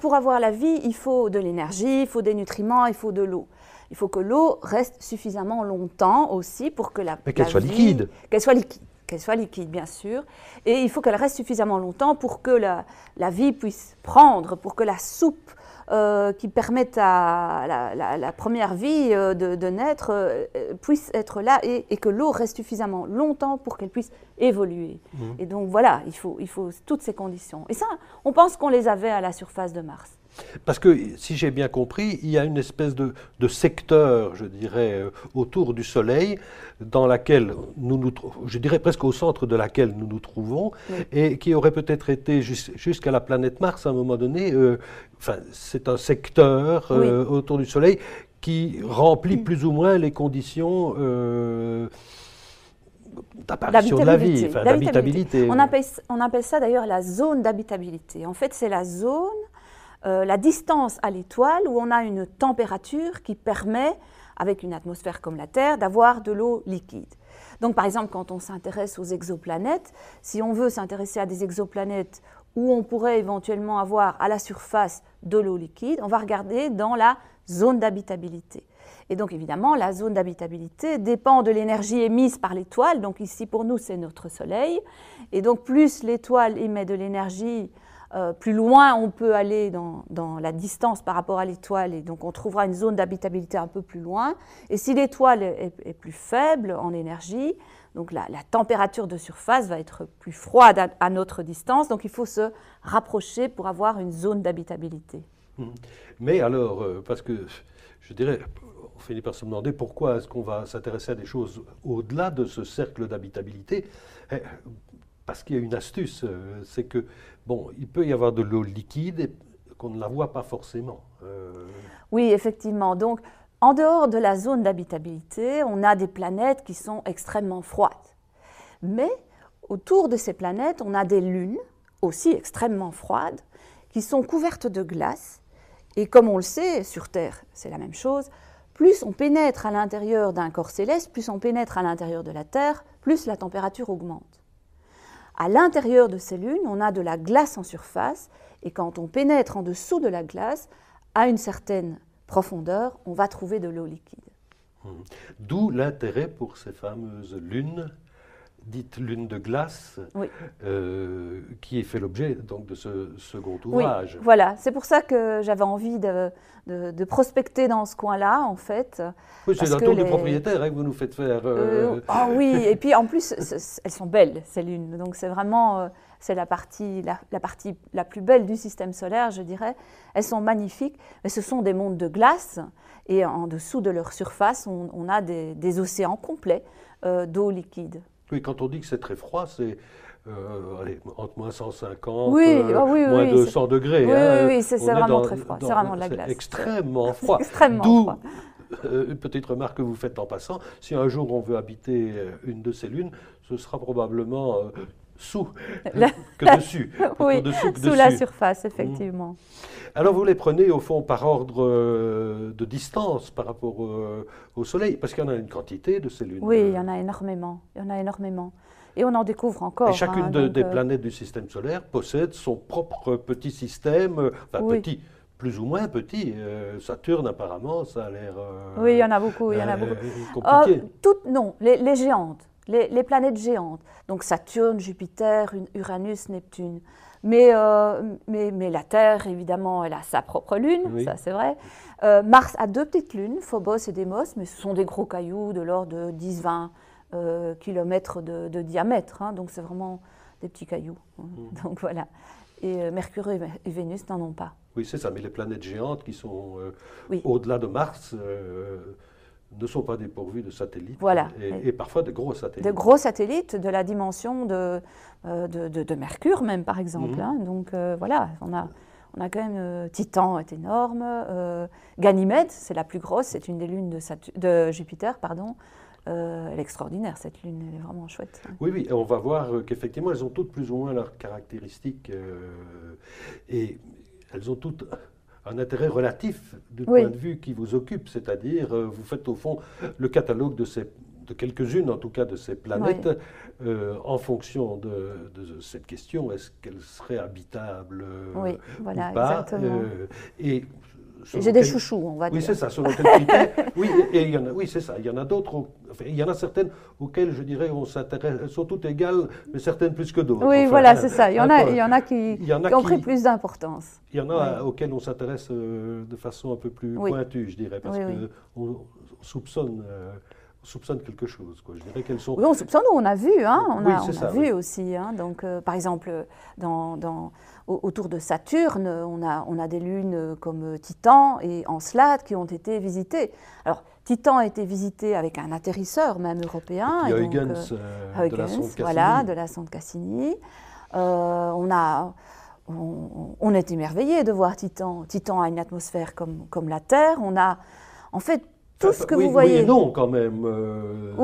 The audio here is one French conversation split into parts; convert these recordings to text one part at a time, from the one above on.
pour avoir, la vie, il faut de l'énergie, il faut des nutriments, il faut de l'eau. Il faut que l'eau reste suffisamment longtemps aussi pour que la, Mais qu'elle soit liquide. Qu'elle soit liquide qu'elle soit liquide, bien sûr. Et il faut qu'elle reste suffisamment longtemps pour que la, la vie puisse prendre, pour que la soupe euh, qui permettent à la, première vie euh, de, naître euh, puisse être là et, que l'eau reste suffisamment longtemps pour qu'elle puisse évoluer. Mmh. Et donc voilà, il faut, il faut toutes ces conditions. Et ça, on pense qu'on les avait à la surface de Mars. Parce que, si j'ai bien compris, il y a une espèce de, secteur, je dirais, euh, autour du Soleil, dans laquelle nous nous, je dirais presque au centre de laquelle nous nous trouvons, et qui aurait peut-être été jusqu'à la planète Mars à un moment donné. Euh, c'est un secteur euh, autour du Soleil qui remplit mm. plus ou moins les conditions. d'apparition de la vie, d'habitabilité. on appelle ça d'ailleurs la zone d'habitabilité. En fait, c'est la zone euh, la distance à l'étoile où on a une température qui permet, avec une atmosphère comme la Terre, d'avoir de l'eau liquide. Donc par exemple, quand on s'intéresse aux exoplanètes, si on veut s'intéresser à des exoplanètes où on pourrait éventuellement avoir à la surface de l'eau liquide, on va regarder dans la zone d'habitabilité. Et donc évidemment, la zone d'habitabilité dépend de l'énergie émise par l'étoile. Donc ici, pour nous, c'est notre Soleil. Et donc plus l'étoile émet de l'énergie euh, plus loin on peut aller dans, la distance par rapport à l'étoile, et donc on trouvera une zone d'habitabilité un peu plus loin. Et si l'étoile est, plus faible en énergie, donc la, température de surface va être plus froide à, notre distance, donc il faut se rapprocher pour avoir une zone d'habitabilité. Mmh. Mais alors, euh, parce que je dirais, on finit par se demander pourquoi est-ce qu'on va s'intéresser à des choses au-delà de ce cercle d'habitabilité eh, parce qu'il y a une astuce, euh, c'est que, bon, il peut y avoir de l'eau liquide qu'on ne la voit pas forcément. Euh. Oui, effectivement. Donc, en dehors de la zone d'habitabilité, on a des planètes qui sont extrêmement froides. Mais autour de ces planètes, on a des lunes, aussi extrêmement froides, qui sont couvertes de glace. Et comme on le sait, sur Terre, c'est la même chose. Plus on pénètre à l'intérieur d'un corps céleste, plus on pénètre à l'intérieur de la Terre, plus la température augmente. À l'intérieur de ces lunes, on a de la glace en surface, et quand on pénètre en dessous de la glace, à une certaine profondeur, on va trouver de l'eau liquide. Hum. D'où l'intérêt pour ces fameuses lunes dite Lune de glace, euh, qui est fait l'objet donc de ce second ouvrage. voilà, c'est pour ça que j'avais envie de, prospecter dans ce coin-là, en fait. Oui, c'est la tour les... du propriétaire hein, que vous nous faites faire. Euh... euh ah oui, et puis en plus, elles sont belles, ces lunes. Donc c'est vraiment euh, c'est la partie la, partie la plus belle du système solaire, je dirais. Elles sont magnifiques, mais ce sont des mondes de glace et en dessous de leur surface, on, a des océans complets d'eau liquide. Oui, quand on dit que c'est très froid, c'est euh, entre moins 150, et euh, ah moins oui, 200 degrés. Hein. Oui, oui, c'est vraiment très froid. C'est vraiment de la glace. Extrêmement froid. extrêmement froid. Euh, une petite remarque que vous faites en passant, si un jour on veut habiter une de ces lunes, ce sera probablement sous que dessus. oui, sous la surface, mm. effectivement. Alors vous les prenez au fond par ordre euh, de distance par rapport euh, au Soleil, parce qu'il y en a une quantité de cellules. Oui, il y euh, en a énormément, il y en a énormément. Et on en découvre encore. Et chacune hein, des planètes du système solaire possède son propre petit système, enfin petit, plus ou moins petit. Saturne, apparemment, ça a l'air. oui, il y en a beaucoup. Il y en a beaucoup. Ah, toutes, non, les géantes les, planètes géantes. Donc Saturne, Jupiter, Uranus, Neptune. Mais, euh, mais, mais, la Terre, évidemment, elle a sa propre lune, ça c'est vrai. Euh, Mars a deux petites lunes, Phobos et Demos, mais ce sont des gros cailloux de l'ordre de 10-20 euh, km de, diamètre. Hein. donc c'est vraiment des petits cailloux. Mmh. Donc voilà. Et euh, Mercure et, Vénus n'en ont pas. Oui, c'est ça, mais les planètes géantes qui sont au-delà de Mars ne sont pas dépourvus de satellites. Et, parfois de gros satellites. De gros satellites de la dimension de, euh, de, Mercure même, par exemple. Mhm. Hein. Donc euh, voilà, on a, on a quand même... Euh, Titan est énorme. Ganymède, c'est la plus grosse, c'est une des lunes de, de Jupiter, pardon. elle est extraordinaire, cette lune, elle est vraiment chouette. Hein. Oui, oui, on va voir qu'effectivement, elles ont toutes plus ou moins leurs caractéristiques. et elles ont toutes un intérêt relatif du point de vue qui vous occupe, c'est-à-dire euh, vous faites au fond le catalogue de ces de quelques-unes en tout cas de ces planètes, euh, en fonction de, cette question, est-ce qu'elles seraient habitables euh, voilà, Et j'ai des chouchous, on va dire. Oui, c'est ça. Sur oui, et il y en a, oui, c'est ça. Il y en a d'autres. Enfin, il y en a certaines auxquelles, je dirais, on s'intéresse. Elles sont toutes égales, mais certaines plus que d'autres. Oui, voilà, euh, c'est ça. Il y en a, il y en a qui, ont pris plus d'importance. Il y en a auxquelles on s'intéresse euh, de façon un peu plus pointue, je dirais, parce qu'on soupçonne. Euh, soupçonne quelque chose. Je dirais qu'elles sont. Oui, on soupçonne, on a vu, hein, on, a, on a, vu aussi. Hein. donc, par exemple, dans, dans, autour de Saturne, on a, on a, des lunes comme Titan et Encelade qui ont été visitées. Alors, Titan a été visité avec un atterrisseur même européen. Et, Huygens, euh, euh, de la sonde Cassini. Voilà, de la sonde Cassini. on, a, on, on est émerveillé de voir Titan. Titan a une atmosphère comme, comme la Terre. On a, en fait, tout ce que vous voyez. Oui non, quand même. Euh,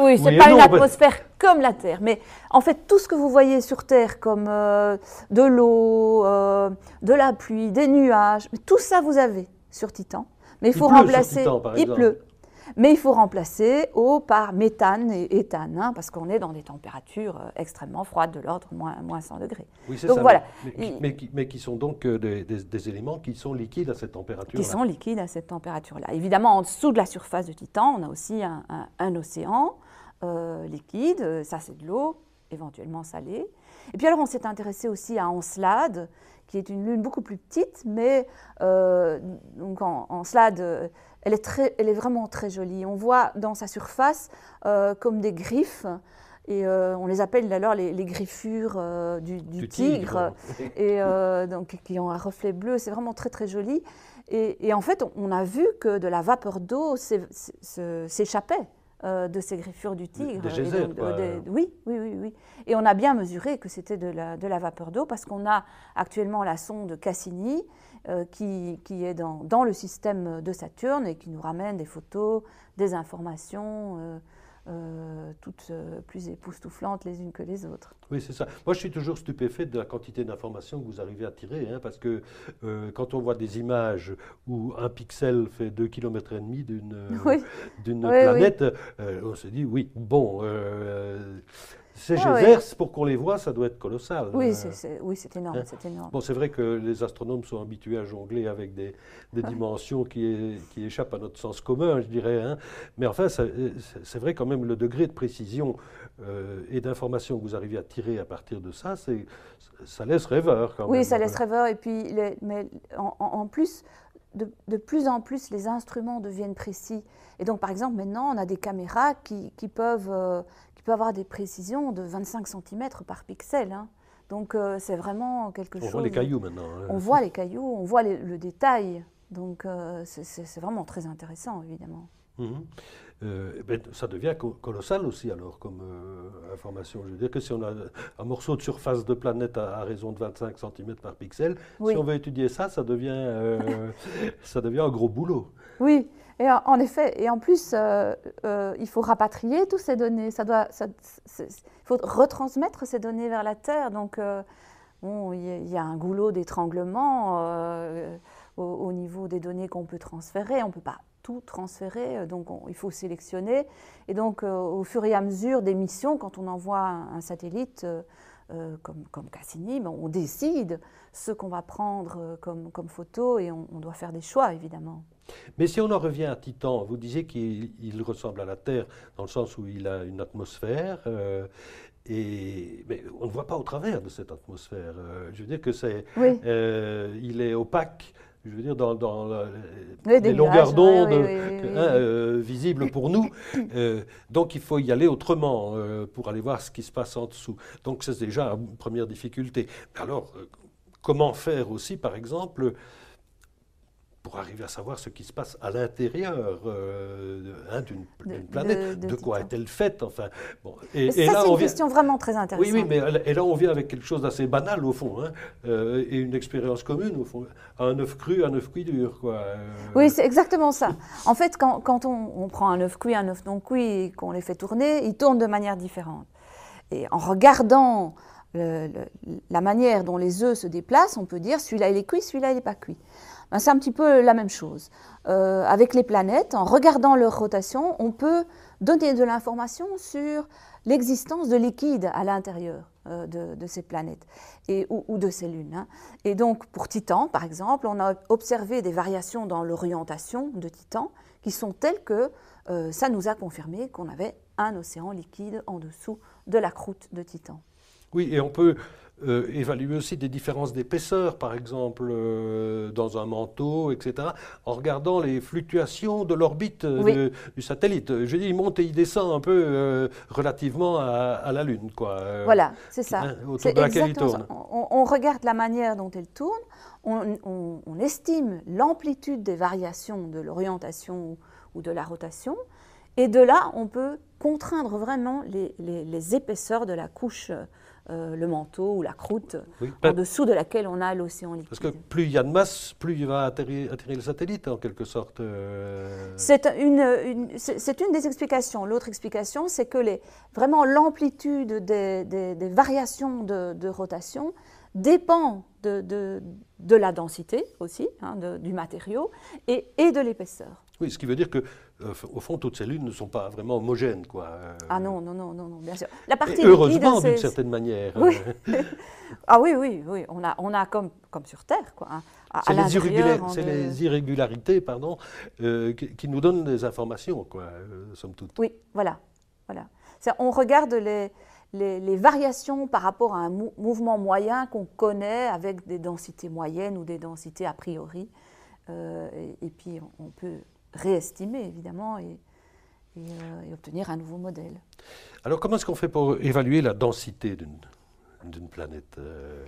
oui, oui, C'est pas une atmosphère comme la Terre. Mais en fait, tout ce que vous voyez sur Terre, comme euh, de l'eau, euh, de la pluie, des nuages, tout ça, vous avez sur Titan. Mais il, faut remplacer. Titan, par il pleut mais il faut remplacer eau par méthane et éthane, hein, parce qu'on est dans des températures euh, extrêmement froides, de l'ordre moins, moins 100 degrés. Oui, c'est ça. Voilà. Mais, qui, sont donc euh, des, éléments qui sont liquides à cette température-là. Qui sont liquides à cette température-là. Évidemment, en dessous de la surface de Titan, on a aussi un, océan euh, liquide, ça c'est de l'eau, éventuellement salée. Et puis alors, on s'est intéressé aussi à Encelade, qui est une lune beaucoup plus petite, mais euh, donc en, en slade, elle est, très, elle est, vraiment très jolie. On voit dans sa surface euh, comme des griffes. Et euh, on les appelle alors les, griffures du, tigre, et donc qui ont un reflet bleu. C'est vraiment très très joli. et, en fait, on a vu que de la vapeur d'eau s'échappait. Euh, de ces griffures du tigre. oui, oui, oui, oui. Et on a bien mesuré que c'était de la, de la, vapeur d'eau parce qu'on a actuellement la sonde Cassini euh, qui, est dans, dans, le système de Saturne et qui nous ramène des photos, des informations. Euh, euh, toutes euh, plus époustouflantes les unes que les autres. Oui, c'est ça. Moi, je suis toujours stupéfait de la quantité d'informations que vous arrivez à tirer, hein, parce que euh, quand on voit des images où un pixel fait 2,5 km et demi d'une planète, on se dit, oui, bon c'est ah pour qu'on les voit, ça doit être colossal. Oui, hein. c'est énorme, hein? énorme, Bon, c'est vrai que les astronomes sont habitués à jongler avec des, ah. dimensions qui, échappent à notre sens commun, je dirais. Hein. Mais enfin, euh, c'est vrai quand même le degré de précision euh, et d'information que vous arrivez à tirer à partir de ça, ça laisse rêveur quand oui, même. Oui, ça laisse rêveur. Et puis, les, mais en, plus, de, plus en plus, les instruments deviennent précis. Et donc, par exemple, maintenant, on a des caméras qui, peuvent euh, peut avoir des précisions de 25 cm par pixel. Hein. Donc euh, c'est vraiment quelque chose. On voit les cailloux maintenant. Hein. On voit les cailloux, on voit le détail. Donc euh, c'est vraiment très intéressant, évidemment. Mhm. Euh, eh ben, ça devient colossal aussi, alors, comme information. Je veux dire que si on a un morceau de surface de planète à, raison de 25 cm par pixel, si on veut étudier ça, ça devient, ça devient un gros boulot. Oui, et euh, en effet, et en plus, euh, euh, il faut rapatrier toutes ces données. il faut retransmettre ces données vers la Terre. Donc, il y, a un goulot d'étranglement au, niveau des données qu'on peut transférer. On ne peut pas tout transférer, donc il faut sélectionner. Et donc, au fur et à mesure des missions, quand on envoie un, satellite. comme, Cassini, ben, on décide ce qu'on va prendre comme, photo et on, doit faire des choix, évidemment. Mais si on en revient à Titan, vous disiez qu'il ressemble à la Terre dans le sens où il a une atmosphère. Euh, et, mais on ne voit pas au travers de cette atmosphère. Euh, je veux dire que c'est, euh, il est opaque. Je veux dire dans, les longueurs d'onde visibles pour nous. donc il faut y aller autrement pour aller voir ce qui se passe en dessous. Donc c'est déjà une première difficulté. alors comment faire aussi, par exemple? pour arriver à savoir ce qui se passe à l'intérieur euh, hein, d'une planète. De, quoi est-elle faite Enfin, bon. Et, c'est une question vraiment très intéressante. Oui, oui, mais et là, on vient avec quelque chose d'assez banal au fond, hein, euh, et une expérience commune au fond. Un œuf cru, un œuf cuit dur, quoi. Euh. Oui, c'est exactement ça. en fait, quand, on, prend un œuf cuit, un œuf non cuit, et qu'on les fait tourner, ils tournent de manière différente. Et en regardant la manière dont les œufs se déplacent, on peut dire celui-là il est cuit, celui-là il n'est pas cuit. Ben, c'est un petit peu la même chose. Euh, avec les planètes, en regardant leur rotation, on peut donner de l'information sur l'existence de liquide à l'intérieur euh, de, ces planètes et, ou, de ces lunes. Hein. Et donc pour Titan, par exemple, on a observé des variations dans l'orientation de Titan qui sont telles que euh, ça nous a confirmé qu'on avait un océan liquide en dessous de la croûte de Titan. Oui, et on peut euh, évaluer aussi des différences d'épaisseur, par exemple, euh, dans un manteau, etc., en regardant les fluctuations de l'orbite euh, du satellite. Je dis, il monte et il descend un peu relativement à, la Lune, quoi. voilà, c'est ça. autour de laquelle il tourne. On, regarde la manière dont elle tourne, on, estime l'amplitude des variations de l'orientation ou de la rotation, et de là, on peut contraindre vraiment les, les épaisseurs de la couche euh, le manteau ou la croûte en dessous de laquelle on a l'océan liquide. Parce que plus il y a de masse, plus il va atterrir, atterrir le satellite en quelque sorte. Euh. C'est une, des explications. L'autre explication, c'est que vraiment l'amplitude des, variations de, rotation dépend de, la densité aussi, hein, du matériau, et de l'épaisseur ce qui veut dire que, euh, au fond, toutes ces lunes ne sont pas vraiment homogènes, quoi. Euh, ah non, non, non, non, bien sûr. La partie heureusement, d'une certaine manière. Euh, ah oui, oui, oui. On a, on a comme, comme sur Terre, quoi. Hein. C'est les, les, irrégularités, pardon, qui, nous donnent des informations, quoi, somme toute. Oui, voilà, voilà. On regarde les, les, variations par rapport à un mouvement moyen qu'on connaît avec des densités moyennes ou des densités a priori. et, puis on peut réestimer évidemment euh, et, obtenir un nouveau modèle. Alors comment est-ce qu'on fait pour évaluer la densité d'une planète euh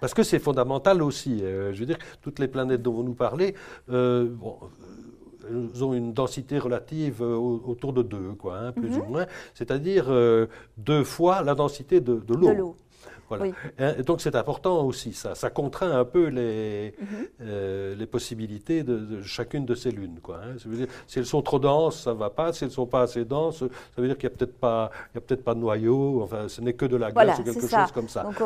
Parce que c'est fondamental aussi. Euh, je veux dire, toutes les planètes dont vous nous parlez, elles ont une densité relative autour de 2, hein, plus mhm. ou moins, c'est-à-dire deux fois la densité de, de l'eau. Voilà. Hein, donc c'est important aussi, ça, ça contraint un peu les, mhm. euh, les possibilités de, chacune de ces lunes. Quoi, hein. si elles sont trop denses, ça ne va pas. Si elles ne sont pas assez denses, ça veut dire qu'il n'y a peut-être pas, peut pas de noyau. Enfin, ce n'est que de la glace ou quelque chose comme ça. Donc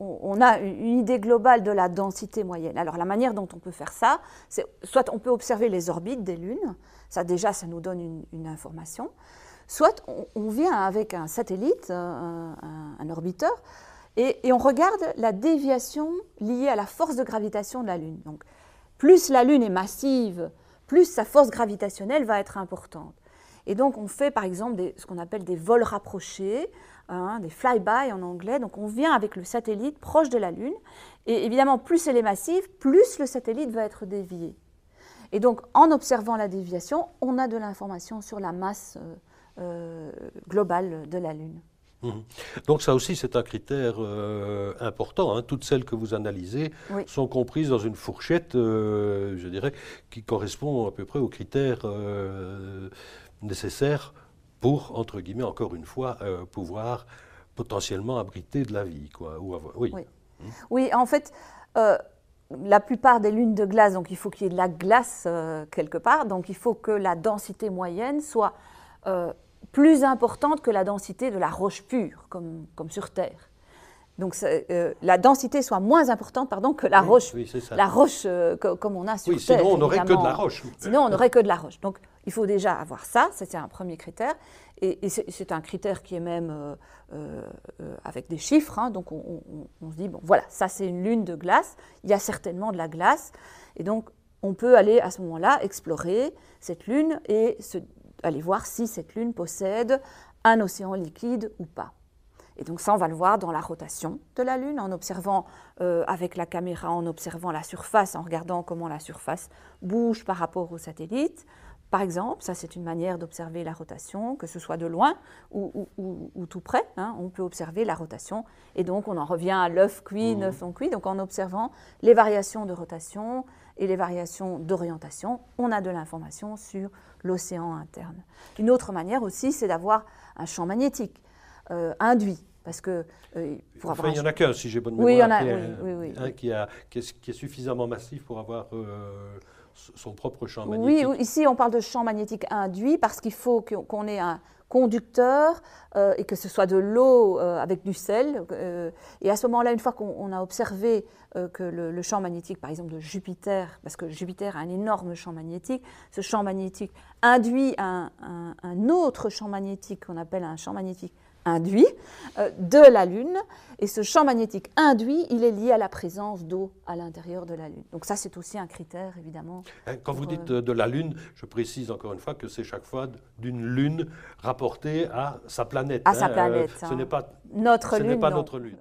on, a une idée globale de la densité moyenne. Alors la manière dont on peut faire ça, c'est soit on peut observer les orbites des lunes, ça déjà, ça nous donne une, information. Soit on, vient avec un satellite, un, l'orbiteur, orbiteur, et, on regarde la déviation liée à la force de gravitation de la Lune. Donc, plus la Lune est massive, plus sa force gravitationnelle va être importante. Et donc, on fait par exemple ce qu'on appelle des vols rapprochés, des hein, des flyby en anglais. Donc, on vient avec le satellite proche de la Lune. Et évidemment, plus elle est massive, plus le satellite va être dévié. Et donc, en observant la déviation, on a de l'information sur la masse euh, euh, globale de la Lune. Mhm. Donc ça aussi, c'est un critère euh, important. Hein. Toutes celles que vous analysez sont comprises dans une fourchette, euh, je dirais, qui correspond à peu près aux critères euh, nécessaires pour, entre guillemets, encore une fois, pouvoir potentiellement abriter de la vie. Quoi, ou oui. Mhm. Oui. en fait la plupart des lunes de glace, donc il faut qu'il y ait de la glace quelque part, donc il faut que la densité moyenne soit plus importante que la densité de la roche pure, comme, comme sur Terre. Donc euh, la densité soit moins importante pardon, que la roche, la roche euh, comme on a sur oui, Terre. Sinon, on n'aurait que de la roche. Sinon, on n'aurait que de la roche. Donc il faut déjà avoir ça, c'était un premier critère. Et, c'est un critère qui est même euh, avec des chiffres. Hein. donc on, on, se dit, bon voilà, ça c'est une lune de glace, il y a certainement de la glace. Et donc on peut aller à ce moment-là explorer cette lune et se, aller voir si cette lune possède un océan liquide ou pas. Et donc ça, on va le voir dans la rotation de la Lune, en observant euh, avec la caméra, en observant la surface, en regardant comment la surface bouge par rapport au satellite. Par exemple, ça c'est une manière d'observer la rotation, que ce soit de loin ou, ou, tout près, hein. on peut observer la rotation. Et donc on en revient à l'œuf cuit, mmh. neuf en cuit, donc en observant les variations de rotation, et les variations d'orientation, on a de l'information sur l'océan interne. Une autre manière aussi, c'est d'avoir un champ magnétique euh, induit. Parce que, euh, il n'y en a qu'un, si j'ai bonne mémoire. Oui, il y en a, qui, qui, est, suffisamment massif pour avoir euh, son propre champ magnétique. Oui, ici on parle de champ magnétique induit parce qu'il faut qu'on ait un conducteur euh, et que ce soit de l'eau euh, avec du sel. Euh, et à ce moment-là, une fois qu'on a observé que le, champ magnétique, par exemple de Jupiter, parce que Jupiter a un énorme champ magnétique, ce champ magnétique induit un, un autre champ magnétique qu'on appelle un champ magnétique induit de la Lune. Et ce champ magnétique induit, il est lié à la présence d'eau à l'intérieur de la Lune. Donc ça, c'est aussi un critère, évidemment. Hein, quand vous dites de la Lune, je précise encore une fois que c'est chaque fois d'une Lune rapporté à sa planète. À hein, sa euh, planète. Hein. Ce n'est pas, notre, lune, ce pas notre Lune.